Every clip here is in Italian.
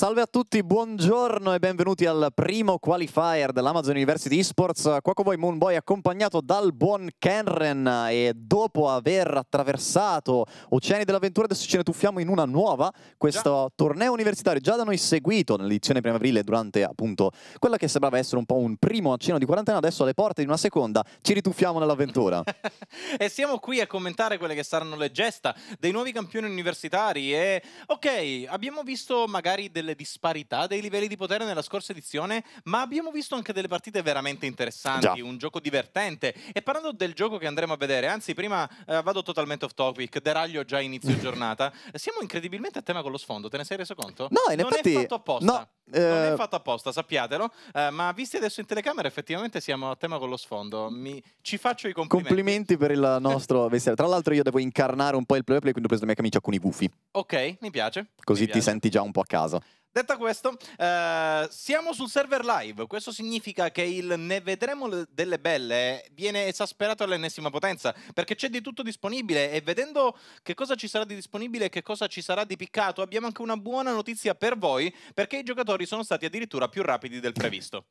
Salve a tutti, buongiorno e benvenuti al primo qualifier dell'Amazon University Esports. Qua con voi Moonboy accompagnato dal buon Kenren e dopo aver attraversato Oceani dell'Avventura adesso ce ne tuffiamo in una nuova, questo già. torneo universitario già da noi seguito nell'edizione primaverile durante appunto quella che sembrava essere un po' un primo accenno di quarantena, adesso alle porte di una seconda ci rituffiamo nell'avventura. e siamo qui a commentare quelle che saranno le gesta dei nuovi campioni universitari e ok, abbiamo visto magari delle delle disparità dei livelli di potere nella scorsa edizione, ma abbiamo visto anche delle partite veramente interessanti, Già. un gioco divertente. E parlando del gioco che andremo a vedere, anzi prima eh, vado totalmente off topic, deraglio già inizio giornata, siamo incredibilmente a tema con lo sfondo, te ne sei reso conto? No, in non effetti... Non è fatto apposta. No. Non è eh, fatto apposta, sappiatelo. Eh, ma visti adesso in telecamera, effettivamente siamo a tema con lo sfondo. Mi... Ci faccio i complimenti. Complimenti per il nostro vestiario. Tra l'altro, io devo incarnare un po' il playplay, quindi ho preso la mia camicia con i gufi. Ok, mi piace. Così mi ti piace. senti già un po' a casa. Detto questo, eh, siamo sul server live. Questo significa che il ne vedremo delle belle viene esasperato all'ennesima potenza perché c'è di tutto disponibile. E vedendo che cosa ci sarà di disponibile e che cosa ci sarà di piccato, abbiamo anche una buona notizia per voi perché i giocatori sono stati addirittura più rapidi del previsto.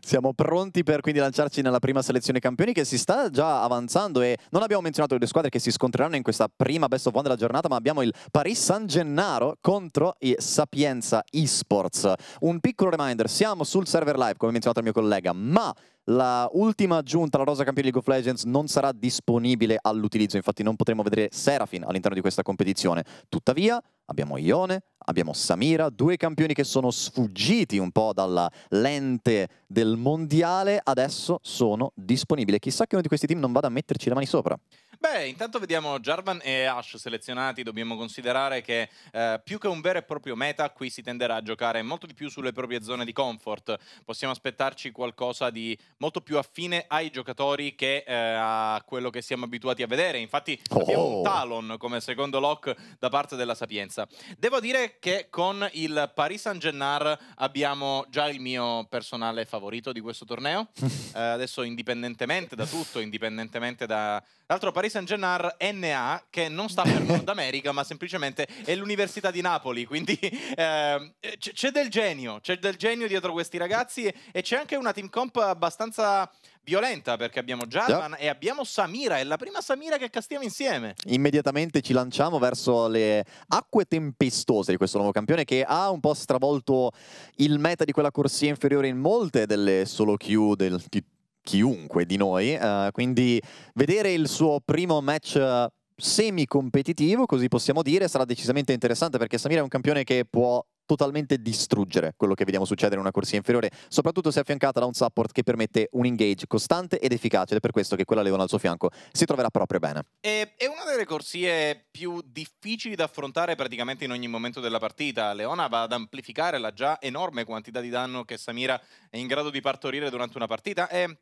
Siamo pronti per quindi lanciarci nella prima selezione campioni che si sta già avanzando e non abbiamo menzionato le squadre che si scontreranno in questa prima best of one della giornata ma abbiamo il Paris San Gennaro contro il Sapienza Esports. Un piccolo reminder, siamo sul server live come menzionato il mio collega ma la ultima aggiunta la rosa campione League of Legends non sarà disponibile all'utilizzo infatti non potremo vedere Serafin all'interno di questa competizione. Tuttavia abbiamo Ione, abbiamo Samira, due campioni che sono sfuggiti un po' dalla lente del mondiale, adesso sono disponibili. Chissà che uno di questi team non vada a metterci le mani sopra. Beh, intanto vediamo Jarvan e Ash selezionati, dobbiamo considerare che eh, più che un vero e proprio meta qui si tenderà a giocare molto di più sulle proprie zone di comfort, possiamo aspettarci qualcosa di molto più affine ai giocatori che eh, a quello che siamo abituati a vedere, infatti abbiamo un oh. Talon come secondo lock da parte della Sapienza. Devo dire che con il Paris Saint-Gennar abbiamo già il mio personale favorito di questo torneo. eh, adesso indipendentemente da tutto, indipendentemente da... L'altro Paris Saint-Gennar NA, che non sta per Nord America, ma semplicemente è l'Università di Napoli, quindi eh, c'è del genio, c'è del genio dietro questi ragazzi e c'è anche una team comp abbastanza violenta perché abbiamo Jarvan yeah. e abbiamo Samira, è la prima Samira che castiamo insieme. Immediatamente ci lanciamo verso le acque tempestose di questo nuovo campione che ha un po' stravolto il meta di quella corsia inferiore in molte delle solo Q del, di chiunque di noi, uh, quindi vedere il suo primo match semi-competitivo, così possiamo dire, sarà decisamente interessante perché Samira è un campione che può totalmente distruggere quello che vediamo succedere in una corsia inferiore, soprattutto se affiancata da un support che permette un engage costante ed efficace ed è per questo che quella Leona al suo fianco si troverà proprio bene. E, è una delle corsie più difficili da affrontare praticamente in ogni momento della partita. Leona va ad amplificare la già enorme quantità di danno che Samira è in grado di partorire durante una partita e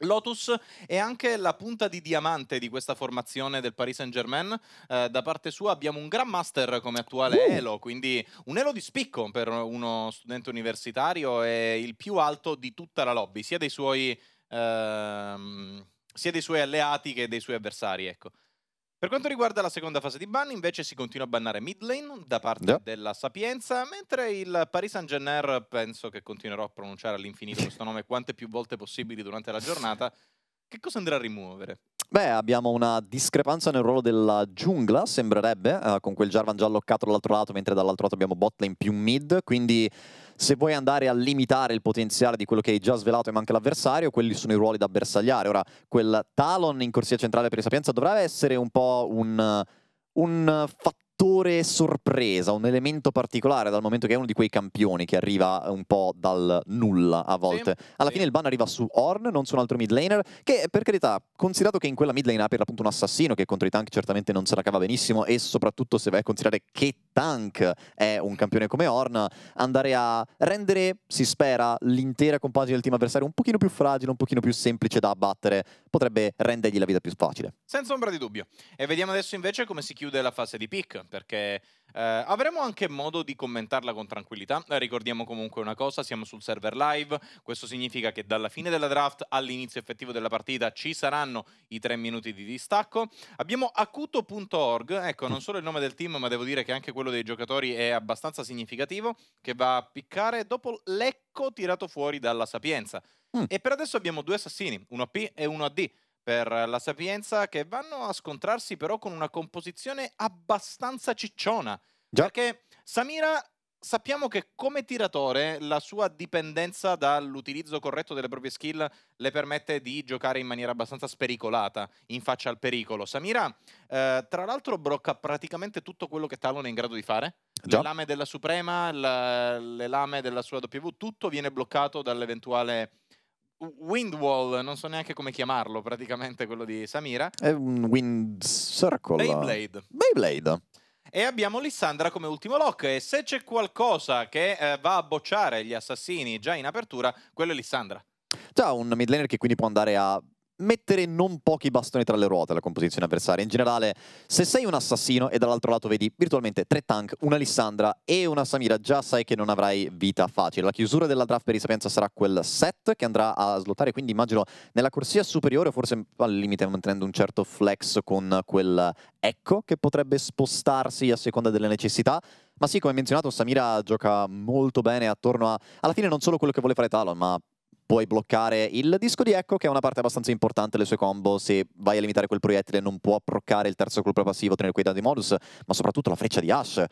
Lotus è anche la punta di diamante di questa formazione del Paris Saint Germain. Eh, da parte sua abbiamo un Grandmaster come attuale uh. Elo, quindi un Elo di spicco per uno studente universitario e il più alto di tutta la lobby, sia dei suoi, ehm, sia dei suoi alleati che dei suoi avversari. Ecco. Per quanto riguarda la seconda fase di ban, invece si continua a bannare mid lane da parte yeah. della Sapienza, mentre il Paris Saint-Germain, penso che continuerò a pronunciare all'infinito questo nome quante più volte possibili durante la giornata, che cosa andrà a rimuovere? Beh, abbiamo una discrepanza nel ruolo della giungla, sembrerebbe, eh, con quel Jarvan già alloccato dall'altro lato, mentre dall'altro lato abbiamo botlane più mid, quindi se vuoi andare a limitare il potenziale di quello che hai già svelato e manca l'avversario, quelli sono i ruoli da bersagliare. Ora, quel Talon in corsia centrale per Sapienza dovrà essere un po' un, un fattore fattore sorpresa, un elemento particolare dal momento che è uno di quei campioni che arriva un po' dal nulla a volte. Sì, Alla sì. fine il ban arriva su Horn, non su un altro mid laner, che per carità, considerato che in quella mid lane ha per l'appunto un assassino che contro i tank certamente non se la cava benissimo e soprattutto se vai a considerare che tank è un campione come Horn, andare a rendere, si spera, l'intera compagine del team avversario un pochino più fragile, un pochino più semplice da abbattere, potrebbe rendergli la vita più facile. Senza ombra di dubbio. E vediamo adesso invece come si chiude la fase di pick perché eh, avremo anche modo di commentarla con tranquillità. Ricordiamo comunque una cosa, siamo sul server live, questo significa che dalla fine della draft all'inizio effettivo della partita ci saranno i tre minuti di distacco. Abbiamo acuto.org, ecco non solo il nome del team ma devo dire che anche quello dei giocatori è abbastanza significativo, che va a piccare dopo l'ecco tirato fuori dalla Sapienza. Mm. E per adesso abbiamo due assassini, uno P e uno AD per la Sapienza che vanno a scontrarsi però con una composizione abbastanza cicciona. Già. Perché Samira sappiamo che come tiratore la sua dipendenza dall'utilizzo corretto delle proprie skill le permette di giocare in maniera abbastanza spericolata, in faccia al pericolo. Samira, eh, tra l'altro, blocca praticamente tutto quello che Talon è in grado di fare. Già. Le lame della Suprema, la, le lame della sua W, tutto viene bloccato dall'eventuale Windwall, non so neanche come chiamarlo praticamente quello di Samira. È un Wind Circle. Beyblade. Beyblade. E abbiamo Lissandra come ultimo lock e se c'è qualcosa che eh, va a bocciare gli assassini già in apertura, quello è Lissandra. Già un mid laner che quindi può andare a mettere non pochi bastoni tra le ruote alla composizione avversaria. In generale, se sei un assassino e dall'altro lato vedi virtualmente tre tank, una Lissandra e una Samira, già sai che non avrai vita facile. La chiusura della draft per Isapienza sarà quel set che andrà a slottare, quindi immagino nella corsia superiore, forse al limite mantenendo un certo flex con quel ecco che potrebbe spostarsi a seconda delle necessità. Ma sì, come menzionato, Samira gioca molto bene attorno a... Alla fine non solo quello che vuole fare Talon, ma puoi bloccare il disco di Echo, che è una parte abbastanza importante delle sue combo. Se vai a limitare quel proiettile non può proccare il terzo colpo passivo, tenere quei dati modus, ma soprattutto la freccia di Ash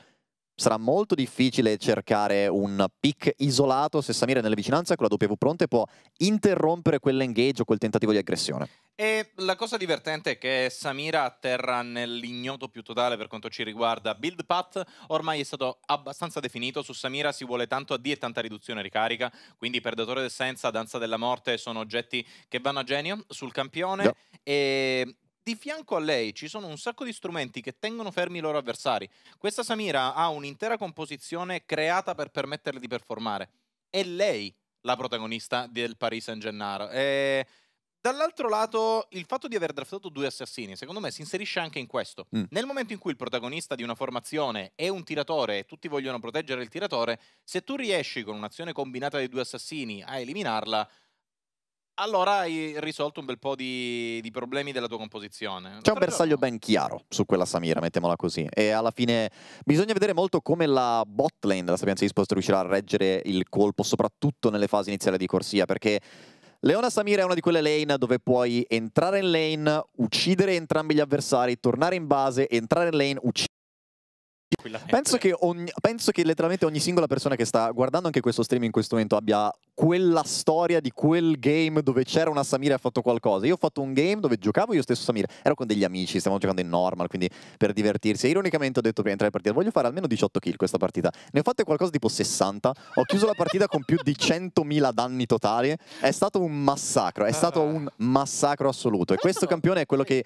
sarà molto difficile cercare un pick isolato se Samir è nelle vicinanze con la W pronte può interrompere quell'engage o quel tentativo di aggressione. E la cosa divertente è che Samira atterra nell'ignoto più totale per quanto ci riguarda. Build path ormai è stato abbastanza definito, su Samira si vuole tanto AD e tanta riduzione ricarica, quindi Perdatore d'Essenza, Danza della Morte sono oggetti che vanno a genio sul campione yeah. e di fianco a lei ci sono un sacco di strumenti che tengono fermi i loro avversari. Questa Samira ha un'intera composizione creata per permetterle di performare. È lei la protagonista del Paris Saint Gennaro. E... Dall'altro lato, il fatto di aver draftato due assassini, secondo me, si inserisce anche in questo. Mm. Nel momento in cui il protagonista di una formazione è un tiratore e tutti vogliono proteggere il tiratore, se tu riesci con un'azione combinata dei due assassini a eliminarla, allora hai risolto un bel po' di, di problemi della tua composizione. C'è un bersaglio ben chiaro su quella Samira, mettiamola così. E alla fine bisogna vedere molto come la bot lane della Sapienza Esports riuscirà a reggere il colpo, soprattutto nelle fasi iniziali di corsia, perché... Leona Samira è una di quelle lane dove puoi entrare in lane, uccidere entrambi gli avversari, tornare in base, entrare in lane, uccidere Penso che, ogni, penso che, letteralmente ogni singola persona che sta guardando anche questo stream in questo momento abbia quella storia di quel game dove c'era una Samira e ha fatto qualcosa. Io ho fatto un game dove giocavo io stesso Samira, ero con degli amici, stavamo giocando in normal, quindi per divertirsi. E ironicamente ho detto prima di entrare in partita, voglio fare almeno 18 kill questa partita. Ne ho fatte qualcosa tipo 60, ho chiuso la partita con più di 100.000 danni totali. È stato un massacro, è stato ah. un massacro assoluto. E questo campione è quello che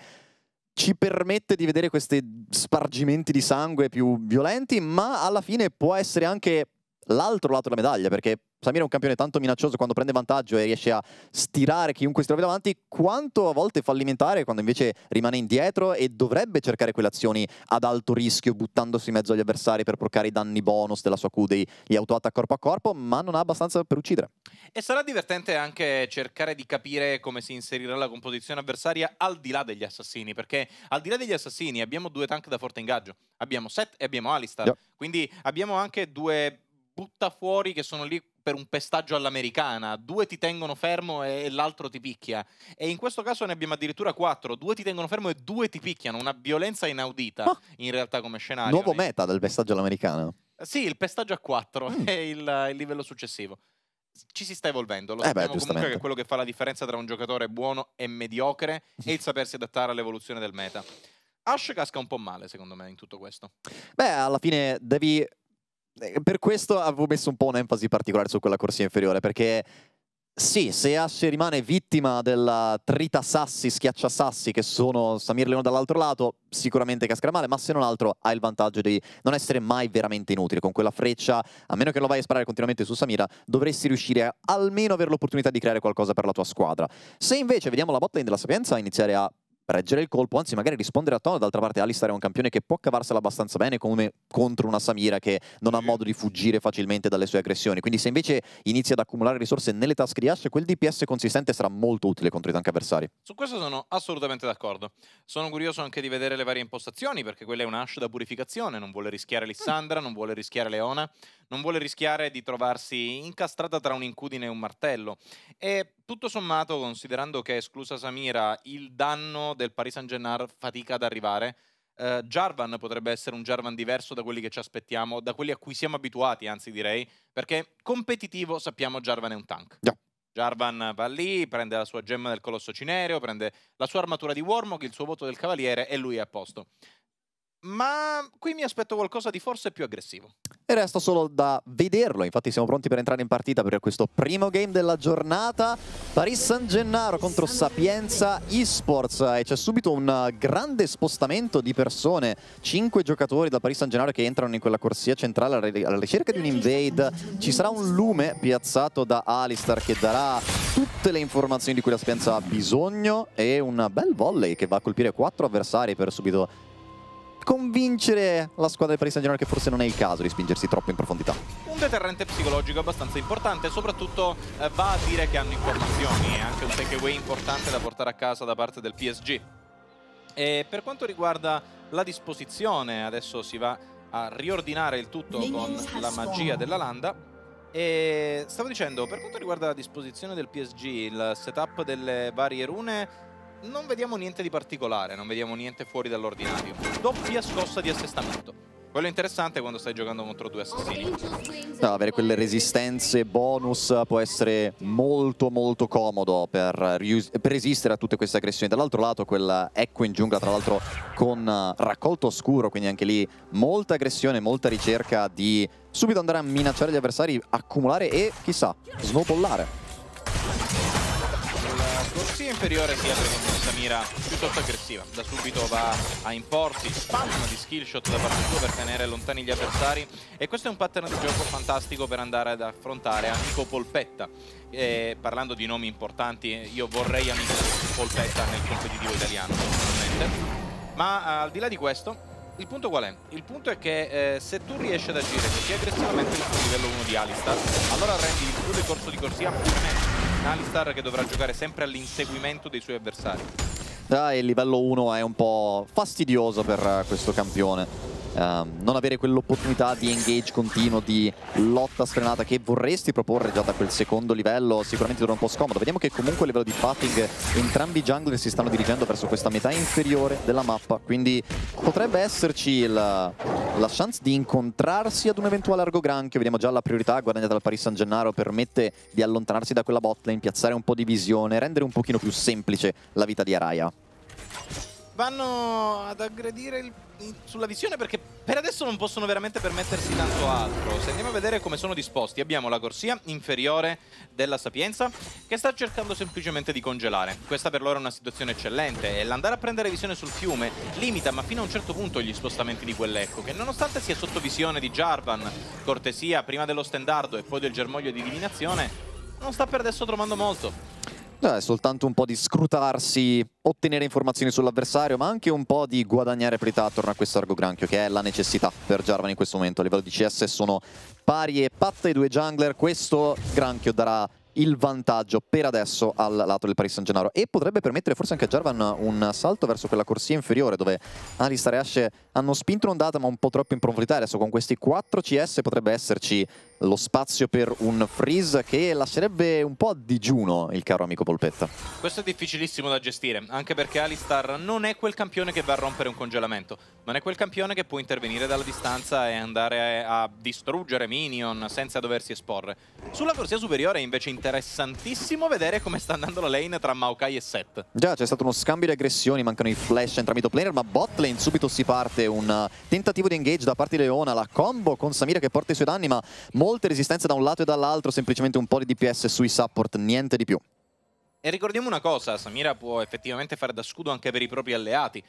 ci permette di vedere questi spargimenti di sangue più violenti, ma alla fine può essere anche l'altro lato della medaglia, perché Samir è un campione tanto minaccioso quando prende vantaggio e riesce a stirare chiunque si trovi davanti, quanto a volte fallimentare quando invece rimane indietro e dovrebbe cercare quelle azioni ad alto rischio, buttandosi in mezzo agli avversari per procare i danni bonus della sua Q degli autoatta corpo a corpo, ma non ha abbastanza per uccidere. E sarà divertente anche cercare di capire come si inserirà la composizione avversaria al di là degli assassini, perché al di là degli assassini abbiamo due tank da forte ingaggio, abbiamo Seth e abbiamo Alistar, yeah. quindi abbiamo anche due butta fuori che sono lì per un pestaggio all'americana, due ti tengono fermo e l'altro ti picchia. E in questo caso ne abbiamo addirittura quattro, due ti tengono fermo e due ti picchiano, una violenza inaudita oh. in realtà come scenario. Nuovo meta del pestaggio all'americana. Eh, sì, il pestaggio a quattro mm. è il, il, livello successivo. Ci si sta evolvendo, lo eh sappiamo beh, comunque che è quello che fa la differenza tra un giocatore buono e mediocre e il sapersi adattare all'evoluzione del meta. Ash casca un po' male, secondo me, in tutto questo. Beh, alla fine devi eh, per questo avevo messo un po' un'enfasi particolare su quella corsia inferiore, perché sì, se Asce rimane vittima della trita sassi, schiaccia sassi che sono Samir Leone dall'altro lato, sicuramente cascherà male, ma se non altro ha il vantaggio di non essere mai veramente inutile. Con quella freccia, a meno che non lo vai a sparare continuamente su Samira, dovresti riuscire a almeno avere l'opportunità di creare qualcosa per la tua squadra. Se invece vediamo la bot della Sapienza iniziare a reggere il colpo, anzi magari rispondere a tono. D'altra parte Alistair è un campione che può cavarsela abbastanza bene come contro una Samira che non ha modo di fuggire facilmente dalle sue aggressioni. Quindi se invece inizia ad accumulare risorse nelle tasche di Ashe, quel DPS consistente sarà molto utile contro i tank avversari. Su questo sono assolutamente d'accordo. Sono curioso anche di vedere le varie impostazioni perché quella è un Ashe da purificazione, non vuole rischiare Lissandra, non vuole rischiare Leona, non vuole rischiare di trovarsi incastrata tra un incudine e un martello. E tutto sommato, considerando che esclusa Samira, il danno del Paris Saint-Germain fatica ad arrivare. Uh, Jarvan potrebbe essere un Jarvan diverso da quelli che ci aspettiamo, da quelli a cui siamo abituati, anzi direi, perché competitivo sappiamo Jarvan è un tank. Yeah. Jarvan va lì, prende la sua gemma del colosso cinereo, prende la sua armatura di Warmog, il suo voto del cavaliere e lui è a posto ma qui mi aspetto qualcosa di forse più aggressivo. E resta solo da vederlo, infatti siamo pronti per entrare in partita per questo primo game della giornata. Paris San Gennaro contro Sapienza Esports e c'è subito un grande spostamento di persone, Cinque giocatori da Paris San Gennaro che entrano in quella corsia centrale alla ricerca di un invade. Ci sarà un lume piazzato da Alistar che darà tutte le informazioni di cui la Sapienza ha bisogno e un bel volley che va a colpire quattro avversari per subito convincere la squadra di Paris Saint Germain che forse non è il caso di spingersi troppo in profondità. Un deterrente psicologico abbastanza importante, soprattutto eh, va a dire che hanno informazioni e anche un takeaway importante da portare a casa da parte del PSG. E per quanto riguarda la disposizione, adesso si va a riordinare il tutto con la magia della landa. E stavo dicendo, per quanto riguarda la disposizione del PSG, il setup delle varie rune, non vediamo niente di particolare, non vediamo niente fuori dall'ordinario. Doppia scossa di assestamento. Quello interessante è quando stai giocando contro due assassini. No, avere quelle resistenze bonus può essere molto molto comodo per, per resistere a tutte queste aggressioni. Dall'altro lato quella Ecco in giungla, tra l'altro con eh, raccolto oscuro, quindi anche lì molta aggressione, molta ricerca di subito andare a minacciare gli avversari, accumulare e chissà, snowballare sia inferiore sia perché con questa mira piuttosto aggressiva. Da subito va a imporsi, spam di skillshot da parte sua per tenere lontani gli avversari e questo è un pattern di gioco fantastico per andare ad affrontare Amico Polpetta. E, parlando di nomi importanti, io vorrei Amico Polpetta nel competitivo italiano, naturalmente. Ma eh, al di là di questo, il punto qual è? Il punto è che eh, se tu riesci ad agire così aggressivamente sul livello 1 di Alistar, allora rendi il tuo corso di corsia puramente Alistar che dovrà giocare sempre all'inseguimento dei suoi avversari. Ah, il livello 1 è un po' fastidioso per questo campione um, non avere quell'opportunità di engage continuo, di lotta sfrenata che vorresti proporre già da quel secondo livello, sicuramente torna un po' scomodo. Vediamo che comunque a livello di Fatig entrambi i jungler si stanno dirigendo verso questa metà inferiore della mappa, quindi potrebbe esserci la, la chance di incontrarsi ad un eventuale Argo Granchio. Vediamo già la priorità guadagnata dal Paris San Gennaro, permette di allontanarsi da quella botlane, piazzare un po' di visione, rendere un pochino più semplice la vita di Araya vanno ad aggredire il, sulla visione perché per adesso non possono veramente permettersi tanto altro. Se andiamo a vedere come sono disposti, abbiamo la corsia inferiore della Sapienza che sta cercando semplicemente di congelare. Questa per loro è una situazione eccellente e l'andare a prendere visione sul fiume limita ma fino a un certo punto gli spostamenti di quell'ecco che nonostante sia sotto visione di Jarvan, cortesia prima dello stendardo e poi del germoglio di divinazione, non sta per adesso trovando molto. Beh, soltanto un po' di scrutarsi, ottenere informazioni sull'avversario, ma anche un po' di guadagnare priorità attorno a questo Argo Granchio, che è la necessità per Jarvan in questo momento. A livello di CS sono pari e patta i due jungler, questo Granchio darà il vantaggio per adesso al lato del Paris San Gennaro e potrebbe permettere forse anche a Jarvan un salto verso quella corsia inferiore dove Alistair e Ashe hanno spinto l'ondata ma un po' troppo in profondità adesso con questi 4 CS potrebbe esserci lo spazio per un freeze che lascerebbe un po' a digiuno il caro amico Polpetta. Questo è difficilissimo da gestire, anche perché Alistar non è quel campione che va a rompere un congelamento, non è quel campione che può intervenire dalla distanza e andare a distruggere minion senza doversi esporre. Sulla corsia superiore è invece interessantissimo vedere come sta andando la lane tra Maokai e Seth. Già, c'è stato uno scambio di aggressioni, mancano i flash entrambi top laner, ma bot lane subito si parte, un tentativo di engage da parte di Leona, la combo con Samira che porta i suoi danni, ma molto molte resistenze da un lato e dall'altro, semplicemente un po' di DPS sui support, niente di più. E ricordiamo una cosa, Samira può effettivamente fare da scudo anche per i propri alleati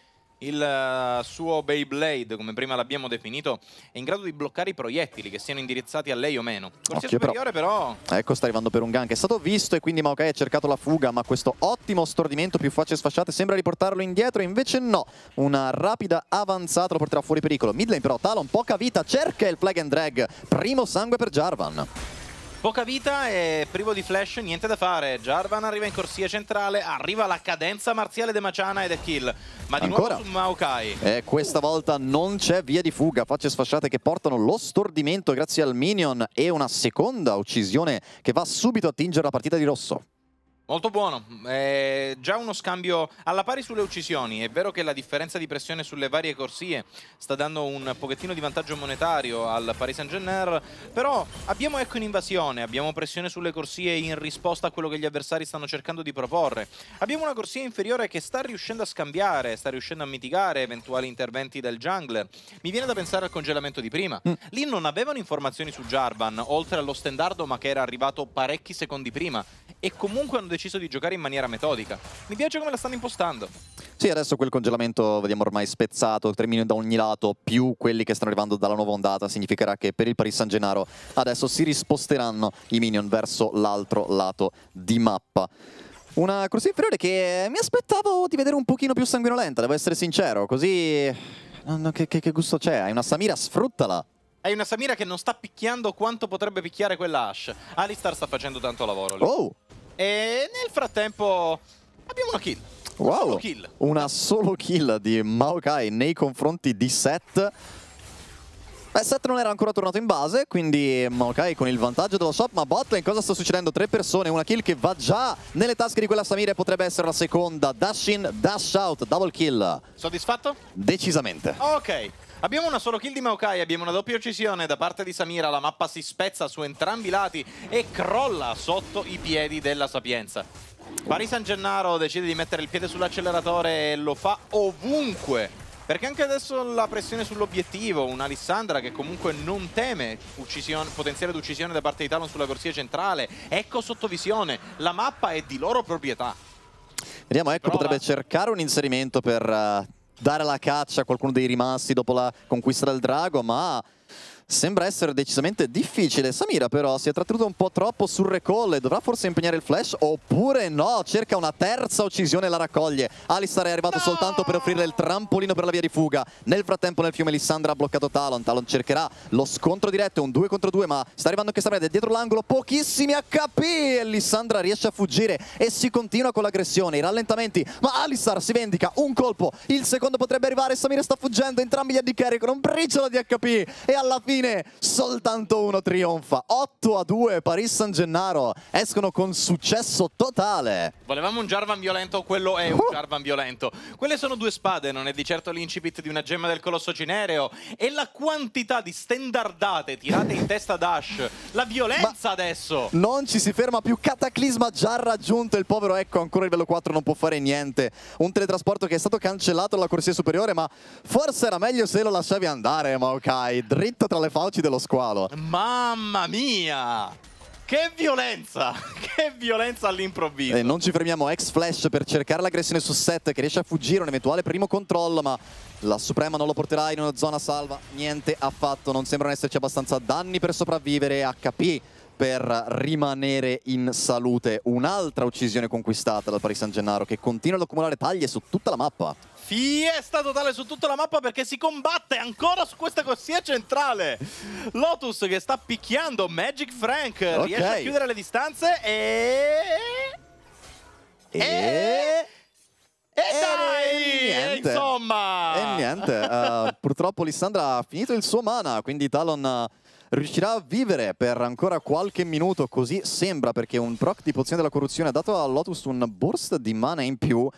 il eh, suo Beyblade, come prima l'abbiamo definito, è in grado di bloccare i proiettili che siano indirizzati a lei o meno. Corsia Occhio, superiore però... però... Ecco, sta arrivando per un gank. È stato visto e quindi Maokai ha cercato la fuga, ma questo ottimo stordimento più facce sfasciate sembra riportarlo indietro, invece no. Una rapida avanzata lo porterà fuori pericolo. Midlane però, Talon, poca vita, cerca il flag and drag. Primo sangue per Jarvan. Poca vita e privo di flash, niente da fare. Jarvan arriva in corsia centrale, arriva la cadenza marziale di Maciana ed è kill. Ma di Ancora. nuovo su Maokai. E questa volta non c'è via di fuga. Facce sfasciate che portano lo stordimento grazie al minion e una seconda uccisione che va subito a tingere la partita di rosso. Molto buono, eh, già uno scambio alla pari sulle uccisioni, è vero che la differenza di pressione sulle varie corsie sta dando un pochettino di vantaggio monetario al Paris Saint-Germain, però abbiamo ecco in invasione, abbiamo pressione sulle corsie in risposta a quello che gli avversari stanno cercando di proporre, abbiamo una corsia inferiore che sta riuscendo a scambiare, sta riuscendo a mitigare eventuali interventi del jungler, mi viene da pensare al congelamento di prima, mm. lì non avevano informazioni su Jarvan, oltre allo standardo ma che era arrivato parecchi secondi prima, e comunque hanno deciso deciso di giocare in maniera metodica. Mi piace come la stanno impostando. Sì, adesso quel congelamento vediamo ormai spezzato, tre minuti da ogni lato, più quelli che stanno arrivando dalla nuova ondata, significherà che per il Paris San Gennaro adesso si risposteranno i minion verso l'altro lato di mappa. Una corsa inferiore che mi aspettavo di vedere un pochino più sanguinolenta, devo essere sincero, così... Che, che, che gusto c'è? Hai una Samira, sfruttala! Hai una Samira che non sta picchiando quanto potrebbe picchiare quella Ash. Alistar sta facendo tanto lavoro lì. Oh! E nel frattempo abbiamo una kill. Una wow, solo kill. una solo kill di Maokai nei confronti di Set. Beh, Seth non era ancora tornato in base, quindi Maokai con il vantaggio dello shop, ma botlane cosa sta succedendo? Tre persone, una kill che va già nelle tasche di quella Samire, potrebbe essere la seconda. Dash in, dash out, double kill. Soddisfatto? Decisamente. Ok, Abbiamo una solo kill di Maokai, abbiamo una doppia uccisione da parte di Samira, la mappa si spezza su entrambi i lati e crolla sotto i piedi della Sapienza. Paris San Gennaro decide di mettere il piede sull'acceleratore e lo fa ovunque. Perché anche adesso la pressione sull'obiettivo, un'Alissandra che comunque non teme potenziale di uccisione da parte di Talon sulla corsia centrale, ecco sottovisione, la mappa è di loro proprietà. Vediamo, ecco, Prova. potrebbe cercare un inserimento per... Uh dare la caccia a qualcuno dei rimasti dopo la conquista del drago, ma Sembra essere decisamente difficile. Samira però si è trattenuto un po' troppo sul recall. Dovrà forse impegnare il flash oppure no? Cerca una terza uccisione e la raccoglie. Alistar è arrivato no! soltanto per offrirle il trampolino per la via di fuga. Nel frattempo nel fiume Lissandra ha bloccato Talon. Talon cercherà lo scontro diretto, un 2 contro 2, ma sta arrivando anche Samira dietro l'angolo. Pochissimi HP e Lissandra riesce a fuggire e si continua con l'aggressione. I rallentamenti, ma Alistar si vendica. Un colpo, il secondo potrebbe arrivare. Samira sta fuggendo, entrambi gli AD con un briciolo di HP e alla fine ordine, soltanto uno trionfa. 8 a 2, Paris San Gennaro escono con successo totale. Volevamo un Jarvan violento, quello è un uh. Jarvan violento. Quelle sono due spade, non è di certo l'incipit di una gemma del colosso cinereo. E la quantità di standardate tirate in testa ad Ash. La violenza Ma adesso! Non ci si ferma più, Cataclisma già raggiunto, il povero Ecco ancora il livello 4 non può fare niente. Un teletrasporto che è stato cancellato dalla corsia superiore, ma forse era meglio se lo lasciavi andare, Maokai. Dritto tra le alle fauci dello squalo. Mamma mia! Che violenza! Che violenza all'improvviso! E non ci fermiamo, ex-flash per cercare l'aggressione su set che riesce a fuggire un eventuale primo controllo, ma la Suprema non lo porterà in una zona salva. Niente affatto, non sembrano esserci abbastanza danni per sopravvivere. HP per rimanere in salute. Un'altra uccisione conquistata dal Paris San Gennaro che continua ad accumulare taglie su tutta la mappa. Fiesta totale su tutta la mappa perché si combatte ancora su questa corsia centrale. Lotus che sta picchiando Magic Frank, okay. riesce a chiudere le distanze e... E... e... E, dai, e insomma! E niente, uh, purtroppo Lissandra ha finito il suo mana, quindi Talon... Uh, riuscirà a vivere per ancora qualche minuto, così sembra, perché un proc di pozione della corruzione ha dato a Lotus un burst di mana in più.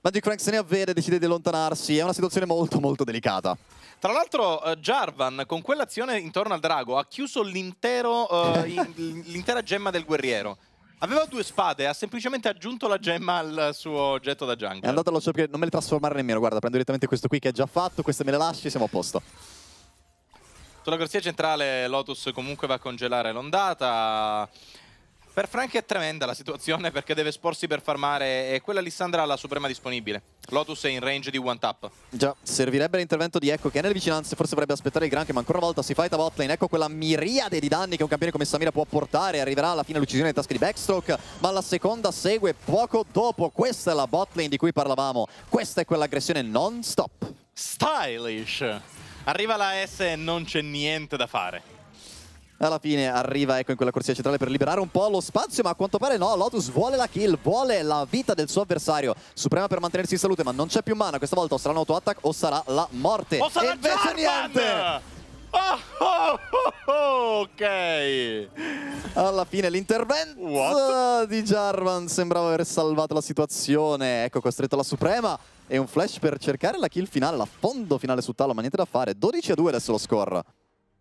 Magic Frank se ne avvede, decide di allontanarsi, è una situazione molto molto delicata. Tra l'altro uh, Jarvan con quell'azione intorno al drago ha chiuso eh, l'intera uh, gemma del guerriero. Aveva due spade, ha semplicemente aggiunto la gemma al suo oggetto da jungle. È andato allo shop che non me le trasformare nemmeno, guarda, prendo direttamente questo qui che è già fatto, queste me le lasci siamo a posto. Sulla corsia centrale Lotus comunque va a congelare l'ondata. Per Frank è tremenda la situazione perché deve esporsi per farmare e quella Lissandra ha la suprema disponibile. Lotus è in range di one tap. Già, servirebbe l'intervento di Ecco che è nelle vicinanze, forse vorrebbe aspettare il granchio, ma ancora una volta si fight a botlane. Ecco quella miriade di danni che un campione come Samira può portare. Arriverà alla fine l'uccisione di tasca di Backstroke, ma la seconda segue poco dopo. Questa è la botlane di cui parlavamo. Questa è quell'aggressione non stop. Stylish! Arriva la S e non c'è niente da fare. Alla fine arriva ecco in quella corsia centrale per liberare un po' lo spazio, ma a quanto pare no, Lotus vuole la kill, vuole la vita del suo avversario. Suprema per mantenersi in salute, ma non c'è più mana, questa volta o sarà un auto-attack o sarà la morte. O sarà e invece Jarvan! niente! Oh, oh, oh, oh, ok alla fine l'intervento di Jarvan sembrava aver salvato la situazione ecco costretto la Suprema e un flash per cercare la kill finale, la fondo finale su Talo, ma niente da fare. 12 a 2 adesso lo score.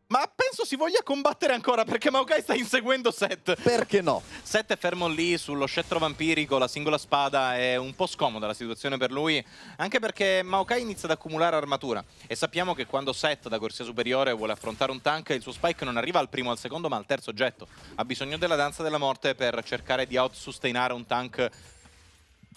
Ma penso si voglia combattere ancora perché Maokai sta inseguendo Seth. Perché no? Seth è fermo lì sullo scettro vampirico, la singola spada è un po' scomoda la situazione per lui, anche perché Maokai inizia ad accumulare armatura e sappiamo che quando Seth da corsia superiore vuole affrontare un tank il suo spike non arriva al primo, o al secondo ma al terzo oggetto. Ha bisogno della danza della morte per cercare di outsustainare un tank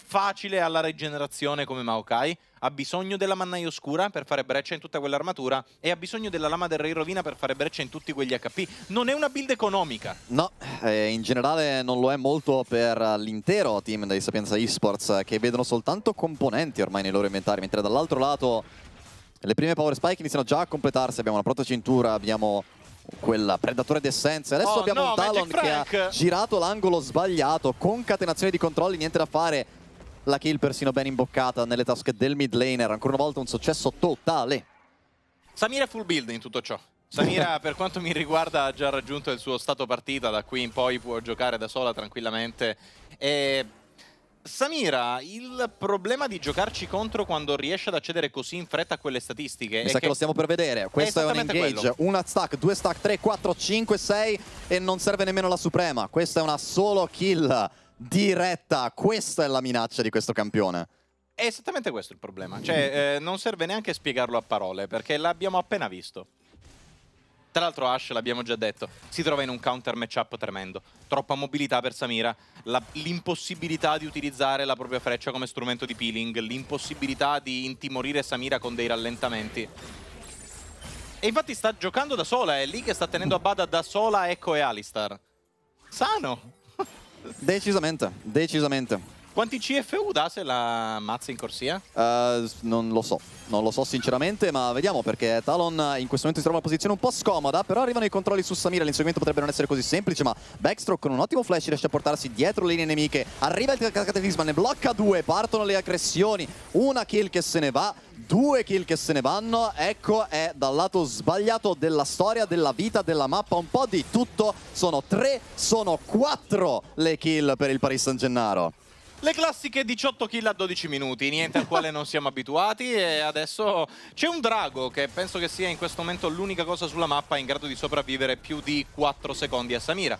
facile alla rigenerazione come Maokai, ha bisogno della mannaia oscura per fare breccia in tutta quell'armatura e ha bisogno della lama del re rovina per fare breccia in tutti quegli HP. Non è una build economica. No, eh, in generale non lo è molto per l'intero team dei Sapienza Esports che vedono soltanto componenti ormai nei loro inventari, mentre dall'altro lato le prime power spike iniziano già a completarsi, abbiamo una protocintura, abbiamo quella predatore d'essenza. Adesso oh, abbiamo no, un Talon che ha girato l'angolo sbagliato, concatenazione di controlli, niente da fare la kill persino ben imboccata nelle tasche del mid laner. Ancora una volta un successo totale. Samira full build in tutto ciò. Samira, per quanto mi riguarda, ha già raggiunto il suo stato partita, da qui in poi può giocare da sola tranquillamente. E... Samira, il problema di giocarci contro quando riesce ad accedere così in fretta a quelle statistiche... Mi sa che, che lo stiamo per vedere, questo è, è un engage, quello. una stack, due stack, 3, 4, 5, 6 e non serve nemmeno la suprema, questa è una solo kill diretta. Questa è la minaccia di questo campione. È esattamente questo il problema. Cioè, eh, non serve neanche spiegarlo a parole, perché l'abbiamo appena visto. Tra l'altro Ash, l'abbiamo già detto, si trova in un counter matchup tremendo. Troppa mobilità per Samira, l'impossibilità di utilizzare la propria freccia come strumento di peeling, l'impossibilità di intimorire Samira con dei rallentamenti. E infatti sta giocando da sola, è lì che sta tenendo a bada da sola Echo e Alistar. Sano! Decisamente, decisamente. Quanti CFU dà se la mazza in corsia? Uh, non lo so, non lo so sinceramente, ma vediamo perché Talon in questo momento si trova in una posizione un po' scomoda, però arrivano i controlli su Samira, l'inseguimento potrebbe non essere così semplice, ma Backstroke con un ottimo flash riesce a portarsi dietro le linee nemiche, arriva il cataclisma, ne blocca due, partono le aggressioni, una kill che se ne va, due kill che se ne vanno, ecco è dal lato sbagliato della storia, della vita, della mappa, un po' di tutto, sono tre, sono quattro le kill per il Paris Saint Gennaro. Le classiche 18 kill a 12 minuti, niente al quale non siamo abituati e adesso c'è un drago che penso che sia in questo momento l'unica cosa sulla mappa in grado di sopravvivere più di 4 secondi a Samira.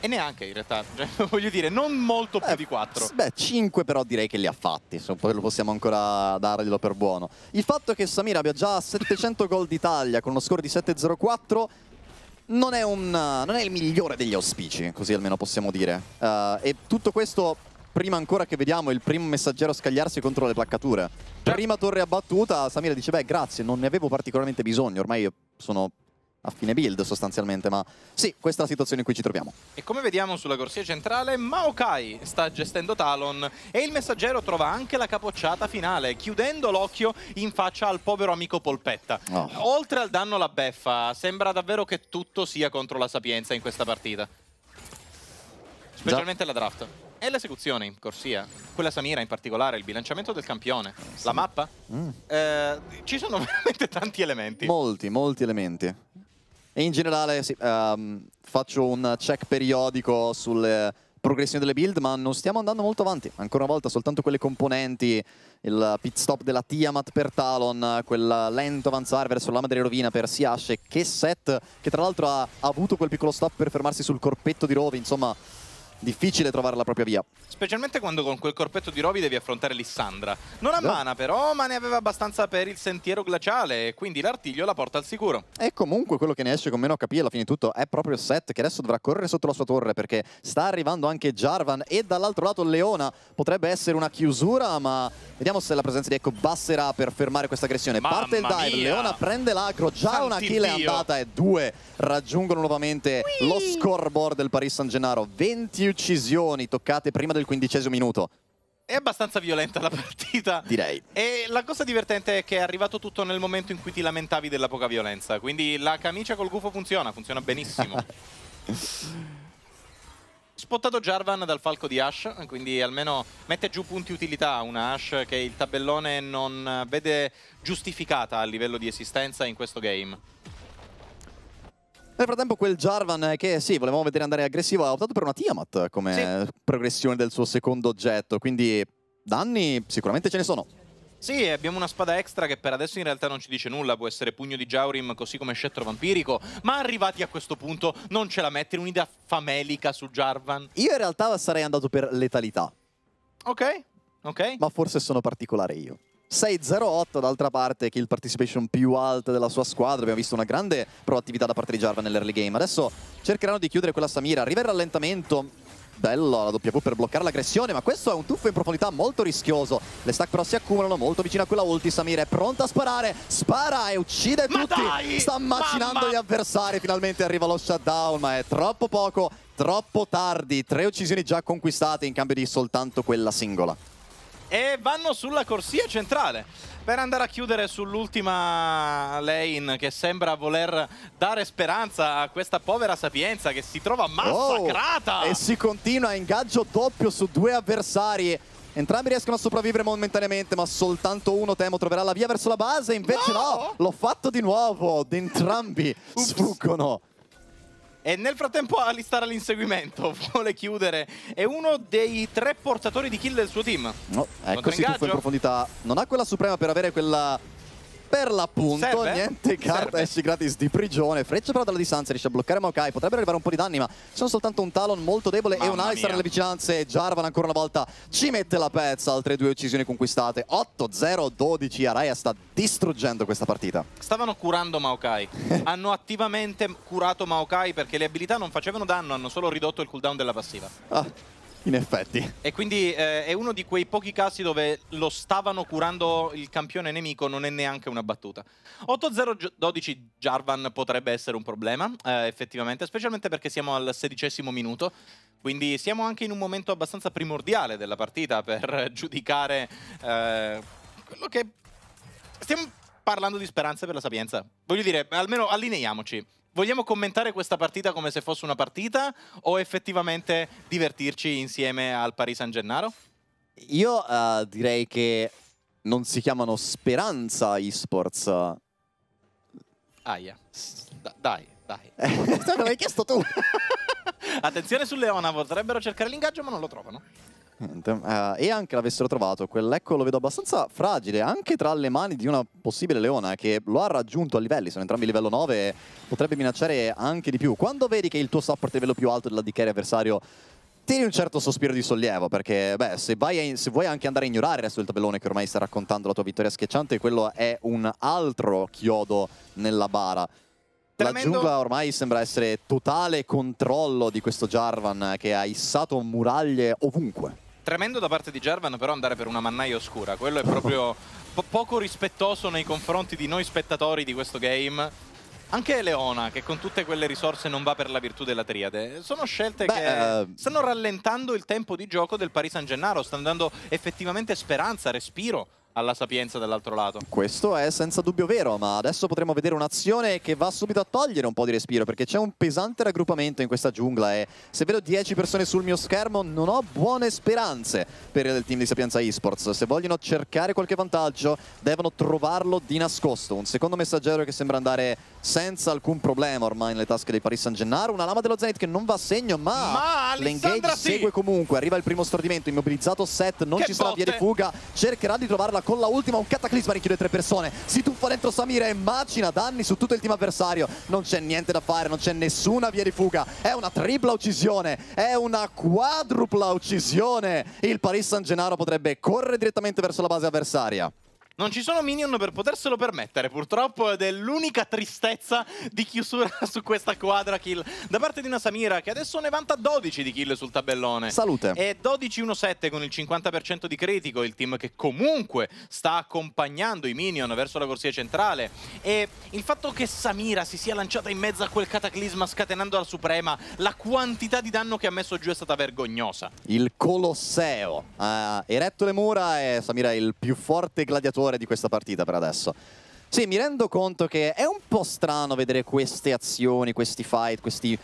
E neanche in realtà, cioè, voglio dire, non molto più eh, di 4. Beh, 5 però direi che li ha fatti, lo possiamo ancora darglielo per buono. Il fatto che Samira abbia già 700 gol d'Italia con uno score di 7-0-4 non è, un, non è il migliore degli auspici, così almeno possiamo dire. Uh, e tutto questo prima ancora che vediamo il primo messaggero scagliarsi contro le placcature. Prima torre abbattuta, Samira dice beh grazie, non ne avevo particolarmente bisogno, ormai sono a fine build sostanzialmente, ma sì, questa è la situazione in cui ci troviamo. E come vediamo sulla corsia centrale, Maokai sta gestendo Talon e il messaggero trova anche la capocciata finale, chiudendo l'occhio in faccia al povero amico Polpetta. Oh. Oltre al danno alla beffa, sembra davvero che tutto sia contro la sapienza in questa partita. Specialmente Già. la draft è l'esecuzione in corsia, quella Samira in particolare, il bilanciamento del campione, sì. la mappa. Mm. Eh, ci sono veramente tanti elementi. Molti, molti elementi. E in generale sì, um, faccio un check periodico sulle progressioni delle build, ma non stiamo andando molto avanti. Ancora una volta soltanto quelle componenti, il pit stop della Tiamat per Talon, quel lento avanzare verso l'ama delle rovina per Siasce, che set, che tra l'altro ha, ha avuto quel piccolo stop per fermarsi sul corpetto di Rovi, insomma difficile trovare la propria via. Specialmente quando con quel corpetto di Rovi devi affrontare Lissandra. Non ha no. mana però, ma ne aveva abbastanza per il sentiero glaciale, quindi l'artiglio la porta al sicuro. E comunque quello che ne esce con meno HP alla fine di tutto è proprio Seth, che adesso dovrà correre sotto la sua torre, perché sta arrivando anche Jarvan e dall'altro lato Leona. Potrebbe essere una chiusura, ma vediamo se la presenza di Ecco basterà per fermare questa aggressione. Mamma Parte il dive, mia. Leona prende l'acro, già Santi una kill Dio. è andata e due raggiungono nuovamente Whee! lo scoreboard del Paris San Gennaro. 21 uccisioni toccate prima del quindicesimo minuto. È abbastanza violenta la partita. Direi. E la cosa divertente è che è arrivato tutto nel momento in cui ti lamentavi della poca violenza. Quindi la camicia col gufo funziona, funziona benissimo. Spottato Jarvan dal falco di Ash, quindi almeno mette giù punti utilità una Ash che il tabellone non vede giustificata a livello di esistenza in questo game. Nel frattempo quel Jarvan che sì, volevamo vedere andare aggressivo, ha optato per una Tiamat come sì. progressione del suo secondo oggetto, quindi danni sicuramente ce ne sono. Sì, abbiamo una spada extra che per adesso in realtà non ci dice nulla, può essere Pugno di Jaurim così come Scettro Vampirico, ma arrivati a questo punto non ce la mette un'idea famelica su Jarvan. Io in realtà sarei andato per letalità. Ok, ok. Ma forse sono particolare io. 6-0-8, d'altra parte kill participation più alta della sua squadra, abbiamo visto una grande proattività da parte di Jarvan nell'early game. Adesso cercheranno di chiudere quella Samira, arriva il rallentamento, bello la W per bloccare l'aggressione, ma questo è un tuffo in profondità molto rischioso. Le stack però si accumulano molto vicino a quella ulti, Samir è pronta a sparare, spara e uccide ma tutti. Dai! Sta macinando Mamma. gli avversari, finalmente arriva lo shutdown, ma è troppo poco, troppo tardi. Tre uccisioni già conquistate in cambio di soltanto quella singola e vanno sulla corsia centrale per andare a chiudere sull'ultima lane che sembra voler dare speranza a questa povera Sapienza che si trova massacrata oh, e si continua ingaggio doppio su due avversari Entrambi riescono a sopravvivere momentaneamente, ma soltanto uno, temo, troverà la via verso la base. Invece no, no l'ho fatto di nuovo. Entrambi sfuggono. E nel frattempo Alistar all'inseguimento vuole chiudere. È uno dei tre portatori di kill del suo team. No, ecco si tuffo in profondità. Non ha quella suprema per avere quella per l'appunto niente carta esci gratis di prigione Freccia però dalla distanza riesce a bloccare Maokai Potrebbero arrivare un po' di danni ma sono soltanto un Talon molto debole Mamma E un Alistar nelle vicinanze Jarvan ancora una volta ci mette la pezza Altre due uccisioni conquistate 8-0, 12 Araya sta distruggendo questa partita Stavano curando Maokai Hanno attivamente curato Maokai Perché le abilità non facevano danno Hanno solo ridotto il cooldown della passiva ah. In effetti. E quindi eh, è uno di quei pochi casi dove lo stavano curando il campione nemico, non è neanche una battuta. 8-0-12 Jarvan potrebbe essere un problema, eh, effettivamente, specialmente perché siamo al sedicesimo minuto. Quindi siamo anche in un momento abbastanza primordiale della partita per giudicare eh, quello che... Stiamo parlando di speranze per la sapienza. Voglio dire, almeno allineiamoci vogliamo commentare questa partita come se fosse una partita o effettivamente divertirci insieme al Paris San Gennaro? Io uh, direi che non si chiamano Speranza Esports. Aia. Ah, yeah. da dai, dai. Te l'hai chiesto tu. Attenzione su Leona, vorrebbero cercare l'ingaggio ma non lo trovano. Uh, e anche l'avessero trovato, quell'ecco lo vedo abbastanza fragile, anche tra le mani di una possibile Leona che lo ha raggiunto a livelli, sono entrambi livello 9, potrebbe minacciare anche di più. Quando vedi che il tuo support è livello più alto della DK avversario, tieni un certo sospiro di sollievo, perché beh, se, a, se, vuoi anche andare a ignorare il resto del tabellone che ormai sta raccontando la tua vittoria schiacciante, quello è un altro chiodo nella bara. La giungla ormai sembra essere totale controllo di questo Jarvan che ha issato muraglie ovunque. Tremendo da parte di Jarvan però andare per una mannaia oscura, quello è proprio po poco rispettoso nei confronti di noi spettatori di questo game. Anche Leona, che con tutte quelle risorse non va per la virtù della triade, sono scelte Beh, che ehm, stanno rallentando il tempo di gioco del Paris San Gennaro, stanno dando effettivamente speranza, respiro alla sapienza dall'altro lato. Questo è senza dubbio vero, ma adesso potremo vedere un'azione che va subito a togliere un po' di respiro, perché c'è un pesante raggruppamento in questa giungla e se vedo 10 persone sul mio schermo non ho buone speranze per il team di Sapienza Esports. Se vogliono cercare qualche vantaggio devono trovarlo di nascosto. Un secondo messaggero che sembra andare senza alcun problema ormai nelle tasche dei Paris San Gennaro, una lama dello Zenith che non va a segno, ma, ma l'engage sì. segue comunque, arriva il primo stordimento, immobilizzato Set, non che ci sarà botte. via di fuga, cercherà di trovarla con la ultima un cataclisma richiude tre persone si tuffa dentro Samir e macina danni su tutto il team avversario non c'è niente da fare non c'è nessuna via di fuga è una tripla uccisione è una quadrupla uccisione il Paris San Gennaro potrebbe correre direttamente verso la base avversaria non ci sono minion per poterselo permettere, purtroppo, ed è l'unica tristezza di chiusura su questa quadra kill da parte di Nasamira, che adesso ne vanta 12 di kill sul tabellone. Salute. E 12-1-7 con il 50% di critico, il team che comunque sta accompagnando i minion verso la corsia centrale. E il fatto che Samira si sia lanciata in mezzo a quel cataclisma scatenando la Suprema, la quantità di danno che ha messo giù è stata vergognosa. Il Colosseo ha eretto le mura e Samira è il più forte gladiatore score di questa partita per adesso. Sì, mi rendo conto che è un po' strano vedere queste azioni, questi fight, questi...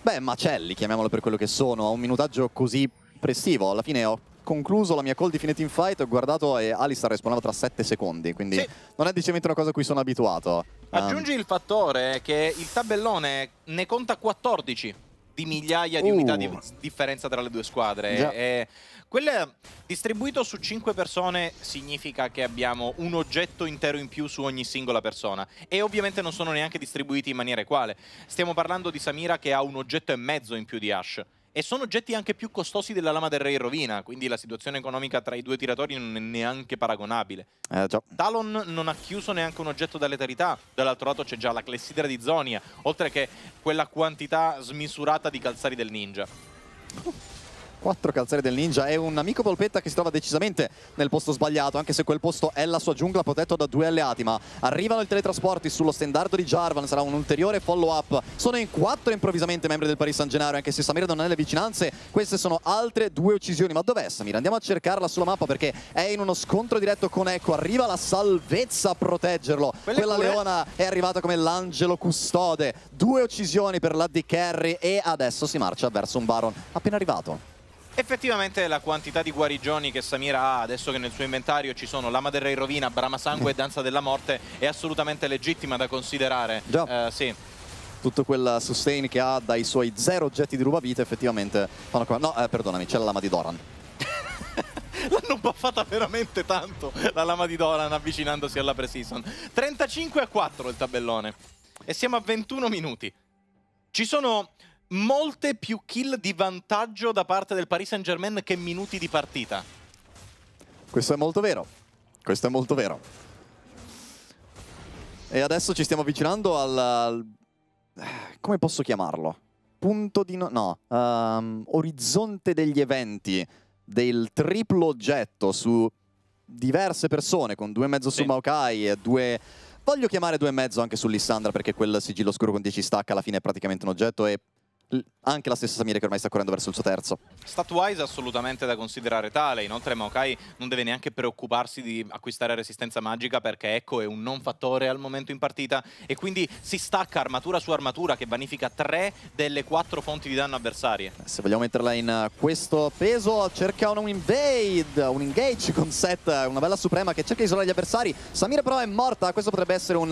Beh, macelli, chiamiamolo per quello che sono, a un minutaggio così prestivo. Alla fine ho concluso la mia call di definitive fight, ho guardato e Alistar rispondeva tra 7 secondi, quindi sì. non è decisamente una cosa a cui sono abituato. Aggiungi um. il fattore che il tabellone ne conta 14 di migliaia di uh. unità di differenza tra le due squadre. Yeah. E quello distribuito su 5 persone significa che abbiamo un oggetto intero in più su ogni singola persona. E ovviamente non sono neanche distribuiti in maniera equale. Stiamo parlando di Samira che ha un oggetto e mezzo in più di Ash. E sono oggetti anche più costosi della lama del Re in rovina, quindi la situazione economica tra i due tiratori non è neanche paragonabile. Eh, Talon non ha chiuso neanche un oggetto da letalità, dall'altro lato c'è già la clessidra di Zonia, oltre che quella quantità smisurata di calzari del ninja. Uh. Quattro calzari del ninja e un amico polpetta che si trova decisamente nel posto sbagliato, anche se quel posto è la sua giungla protetto da due alleati, ma arrivano i teletrasporti sullo standard di Jarvan, sarà un ulteriore follow up. Sono in quattro improvvisamente membri del Paris Saint Gennaro, anche se Samir non è nelle vicinanze, queste sono altre due uccisioni. Ma dov'è Samir? Andiamo a cercarla sulla mappa perché è in uno scontro diretto con Echo arriva la salvezza a proteggerlo. Quelle Quella pure. leona è arrivata come l'angelo custode, due uccisioni per la D Carry e adesso si marcia verso un Baron appena arrivato. Effettivamente la quantità di guarigioni che Samira ha, adesso che nel suo inventario ci sono Lama del Re Rovina, Brama Sangue e Danza della Morte, è assolutamente legittima da considerare. Già. Uh, sì tutto quel sustain che ha dai suoi zero oggetti di rubavita effettivamente fanno qua. No, eh, perdonami, c'è la lama di Doran. L'hanno buffata veramente tanto la lama di Doran avvicinandosi alla pre-season. 35 a 4 il tabellone. E siamo a 21 minuti. Ci sono molte più kill di vantaggio da parte del Paris Saint-Germain che minuti di partita. Questo è molto vero. Questo è molto vero. E adesso ci stiamo avvicinando al... al eh, come posso chiamarlo? Punto di... no... no um, orizzonte degli eventi del triplo oggetto su diverse persone, con due e mezzo sì. su Maokai e due... Voglio chiamare due e mezzo anche su Lissandra perché quel sigillo scuro con 10 stacca alla fine è praticamente un oggetto e anche la stessa Samira che ormai sta correndo verso il suo terzo. Statwise assolutamente da considerare tale, inoltre Maokai non deve neanche preoccuparsi di acquistare resistenza magica perché Ecco è un non fattore al momento in partita e quindi si stacca armatura su armatura che vanifica tre delle quattro fonti di danno avversarie. Eh, se vogliamo metterla in eh, questo peso cerca un invade, un engage con Set, una bella suprema che cerca di isolare gli avversari. Samira però è morta, questo potrebbe essere un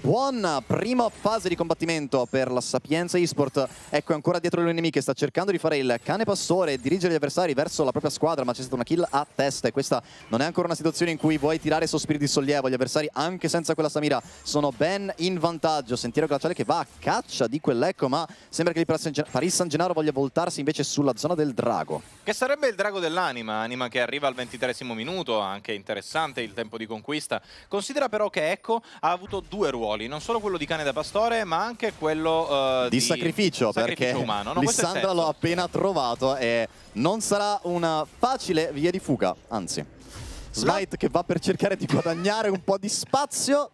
Buona prima fase di combattimento per la Sapienza Esport. Ecco, è ancora dietro le nemiche, sta cercando di fare il cane passore, dirigere gli avversari verso la propria squadra, ma c'è stata una kill a testa e questa non è ancora una situazione in cui vuoi tirare sospiri di sollievo. Gli avversari, anche senza quella Samira, sono ben in vantaggio. Sentiero glaciale che va a caccia di quell'ecco, ma sembra che il Paris San Gennaro voglia voltarsi invece sulla zona del drago. Che sarebbe il drago dell'anima, anima che arriva al ventitresimo minuto, anche interessante il tempo di conquista. Considera però che Ecco ha avuto due ruoli ruoli, non solo quello di cane da pastore, ma anche quello uh, di, di, sacrificio, sacrificio perché umano. No, Lissandra l'ho appena trovato e non sarà una facile via di fuga, anzi. Smite che va per cercare di guadagnare un po' di spazio,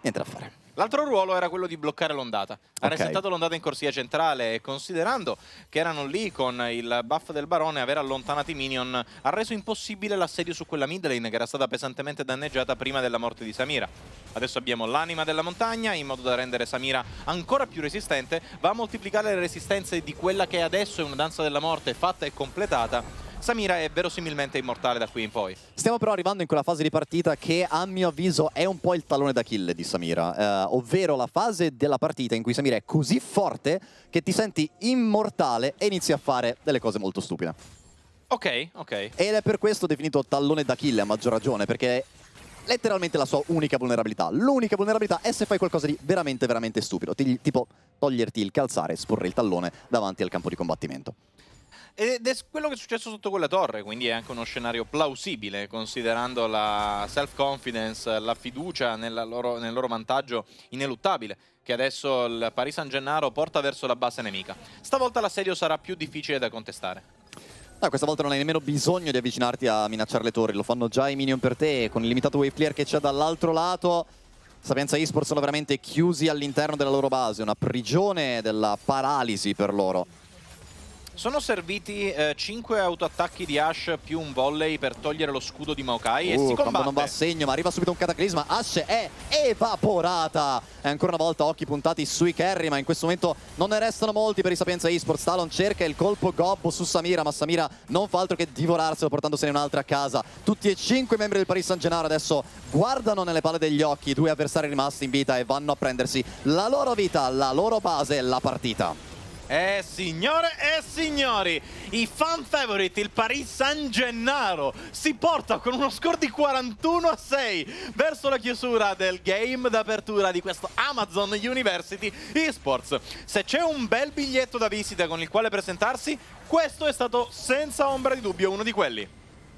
niente da fare. L'altro ruolo era quello di bloccare l'ondata. Ha okay. resettato l'ondata in corsia centrale e considerando che erano lì con il buff del barone, aver allontanato i minion ha reso impossibile l'assedio su quella mid lane che era stata pesantemente danneggiata prima della morte di Samira. Adesso abbiamo l'anima della montagna in modo da rendere Samira ancora più resistente, va a moltiplicare le resistenze di quella che adesso è una danza della morte fatta e completata Samira è verosimilmente immortale da qui in poi. Stiamo però arrivando in quella fase di partita che a mio avviso è un po' il tallone d'Achille di Samira, eh, ovvero la fase della partita in cui Samira è così forte che ti senti immortale e inizi a fare delle cose molto stupide. Ok, ok. Ed è per questo definito tallone d'Achille a maggior ragione, perché è letteralmente la sua unica vulnerabilità. L'unica vulnerabilità è se fai qualcosa di veramente, veramente stupido. Ti, tipo toglierti il calzare esporre il tallone davanti al campo di combattimento. Ed è quello che è successo sotto quella torre, quindi è anche uno scenario plausibile, considerando la self-confidence, la fiducia loro, nel loro vantaggio ineluttabile che adesso il Paris San Gennaro porta verso la base nemica. Stavolta l'assedio sarà più difficile da contestare. No, questa volta non hai nemmeno bisogno di avvicinarti a minacciare le torri, lo fanno già i minion per te, con il limitato wave clear che c'è dall'altro lato. Sapienza Esports sono veramente chiusi all'interno della loro base, una prigione della paralisi per loro. Sono serviti 5 eh, autoattacchi di Ash più un volley per togliere lo scudo di Maokai uh, e si combatte. non va a segno ma arriva subito un cataclisma, Ash è evaporata! E ancora una volta occhi puntati sui carry ma in questo momento non ne restano molti per i Sapienza Esports. Talon cerca il colpo gobbo su Samira ma Samira non fa altro che divorarselo portandosene un'altra a casa. Tutti e 5 i membri del Paris Saint Gennaro adesso guardano nelle palle degli occhi i due avversari rimasti in vita e vanno a prendersi la loro vita, la loro base, la partita. Eh signore e signori, i fan favorite, il Paris San Gennaro, si porta con uno score di 41 a 6 verso la chiusura del game d'apertura di questo Amazon University Esports. Se c'è un bel biglietto da visita con il quale presentarsi, questo è stato senza ombra di dubbio uno di quelli.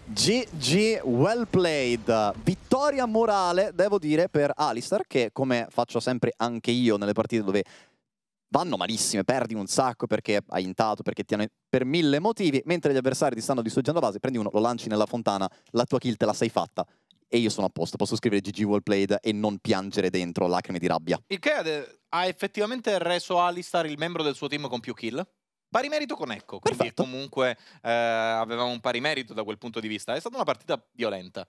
GG, well played. Vittoria morale, devo dire, per Alistair, che come faccio sempre anche io nelle partite dove vanno malissime, perdi un sacco perché hai intato, perché ti hanno... per mille motivi, mentre gli avversari ti stanno distruggendo la base, prendi uno, lo lanci nella fontana, la tua kill te la sei fatta. E io sono a posto, posso scrivere GG Wallplayed e non piangere dentro lacrime di rabbia. Il che ha effettivamente reso Alistar il membro del suo team con più kill. Pari merito con Ecco, quindi Perfetto. comunque eh, avevamo un pari merito da quel punto di vista. È stata una partita violenta.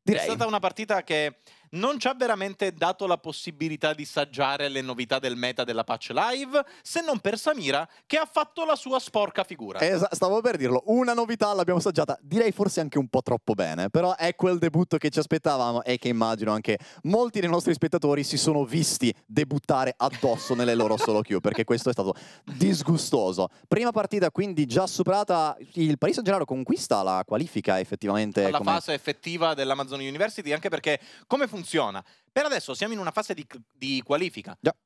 Direi. È stata una partita che non ci ha veramente dato la possibilità di saggiare le novità del meta della patch live, se non per Samira che ha fatto la sua sporca figura. Esa eh, stavo per dirlo, una novità l'abbiamo assaggiata, direi forse anche un po' troppo bene, però è quel debutto che ci aspettavamo e che immagino anche molti dei nostri spettatori si sono visti debuttare addosso nelle loro solo queue, perché questo è stato disgustoso. Prima partita quindi già superata, il Paris Saint Germain conquista la qualifica effettivamente. La come... fase effettiva dell'Amazon University, anche perché come funziona? funziona. Per adesso siamo in una fase di, di qualifica. Yeah.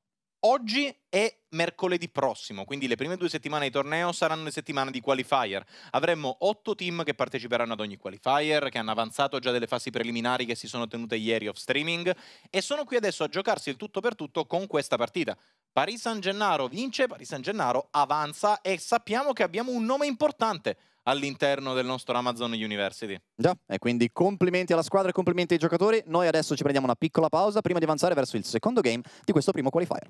Oggi e mercoledì prossimo, quindi le prime due settimane di torneo saranno le settimane di qualifier. Avremo otto team che parteciperanno ad ogni qualifier, che hanno avanzato già delle fasi preliminari che si sono tenute ieri off streaming e sono qui adesso a giocarsi il tutto per tutto con questa partita. Paris San Gennaro vince, Paris San Gennaro avanza e sappiamo che abbiamo un nome importante all'interno del nostro Amazon University. Già, e quindi complimenti alla squadra e complimenti ai giocatori. Noi adesso ci prendiamo una piccola pausa prima di avanzare verso il secondo game di questo primo qualifier.